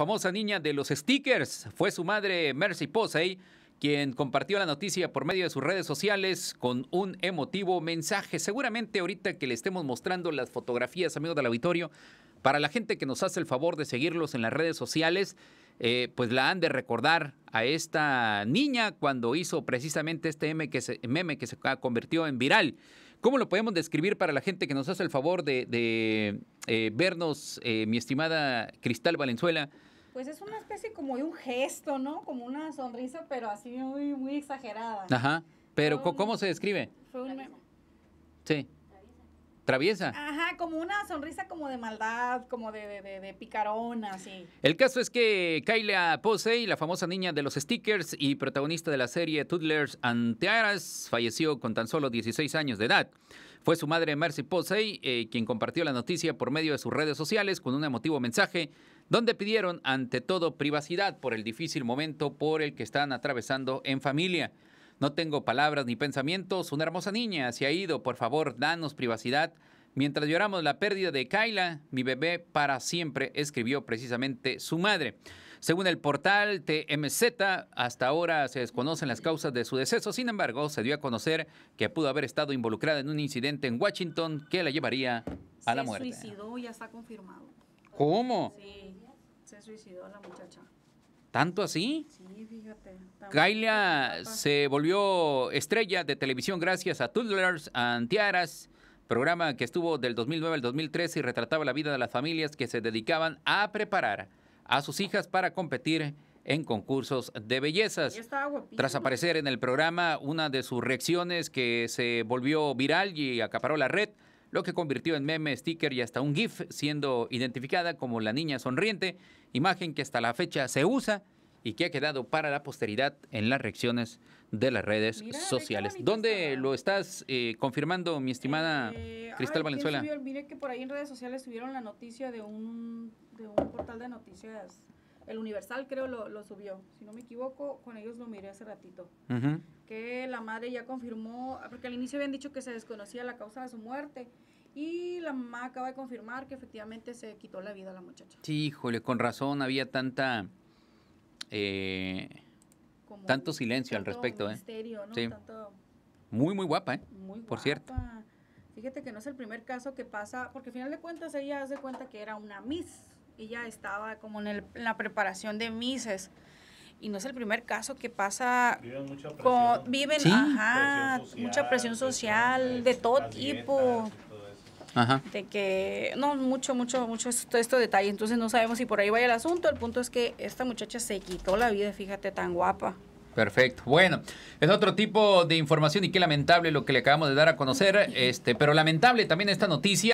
famosa niña de los stickers. Fue su madre Mercy Posey quien compartió la noticia por medio de sus redes sociales con un emotivo mensaje. Seguramente ahorita que le estemos mostrando las fotografías, amigos del auditorio, para la gente que nos hace el favor de seguirlos en las redes sociales, eh, pues la han de recordar a esta niña cuando hizo precisamente este meme que se, meme que se convirtió en viral. ¿Cómo lo podemos describir para la gente que nos hace el favor de, eh, vernos, eh, mi estimada Cristal Valenzuela? pues es una especie como de un gesto, ¿no? Como una sonrisa, pero así muy, muy exagerada. Ajá. Pero ¿cómo, se describe? Fue un... Sí. Traviesa. Ajá, como una sonrisa como de maldad, como de, picarona, así. El caso es que Kyla Posey, la famosa niña de los stickers y protagonista de la serie Toodlers and Tiaras, falleció con tan solo 16 años de edad. Fue su madre Mercy Posey eh, quien compartió la noticia por medio de sus redes sociales con un emotivo mensaje donde pidieron ante todo privacidad por el difícil momento por el que están atravesando en familia. No tengo palabras ni pensamientos, una hermosa niña se ha ido, por favor, danos privacidad Mientras lloramos la pérdida de Kyla, mi bebé para siempre, escribió precisamente su madre. Según el portal TMZ, hasta ahora se desconocen las causas de su deceso. Sin embargo, se dio a conocer que pudo haber estado involucrada en un incidente en Washington que la llevaría a la muerte. Se suicidó, ya está confirmado. ¿Cómo? Sí, se suicidó la muchacha. ¿Tanto así? Sí, fíjate. Kyla se volvió estrella de televisión gracias a Tudlers Antiaras. Tiaras programa que estuvo del 2009 al 2013 y retrataba la vida de las familias que se dedicaban a preparar a sus hijas para competir en concursos de bellezas. Tras aparecer en el programa, una de sus reacciones que se volvió viral y acaparó la red, lo que convirtió en meme, sticker y hasta un GIF, siendo identificada como la niña sonriente, imagen que hasta la fecha se usa y que ha quedado para la posteridad en las reacciones de las redes sociales. ¿Dónde lo estás eh, confirmando, mi estimada eh, Cristal Valenzuela? que por ahí en redes sociales subieron la noticia de un, de un portal de noticias. El Universal creo lo, subió, si no me equivoco, con ellos lo miré hace ratito. Que la madre ya confirmó, ah, porque al inicio habían dicho que se desconocía la causa de su muerte. Y la mamá acaba de confirmar que efectivamente se quitó la vida a la muchacha. Sí, híjole, con razón había tanta eh, tanto silencio al respecto. ¿eh? Muy, muy guapa, ¿eh? Por cierto. Fíjate que no es el primer caso que pasa, porque al final de cuentas ella hace cuenta que era una Miss. Ella estaba como en, la preparación de Misses. Y no es el primer caso que pasa. Viven mucha presión. Con, viven, social, mucha presión social de todo tipo de que, no, mucho, mucho, mucho esto, detalle, entonces no sabemos si por ahí vaya el asunto, el punto es que esta muchacha se quitó la vida, fíjate, tan guapa. Perfecto. Bueno, es otro tipo de información y qué lamentable lo que le acabamos de dar a conocer, este, pero lamentable también esta noticia.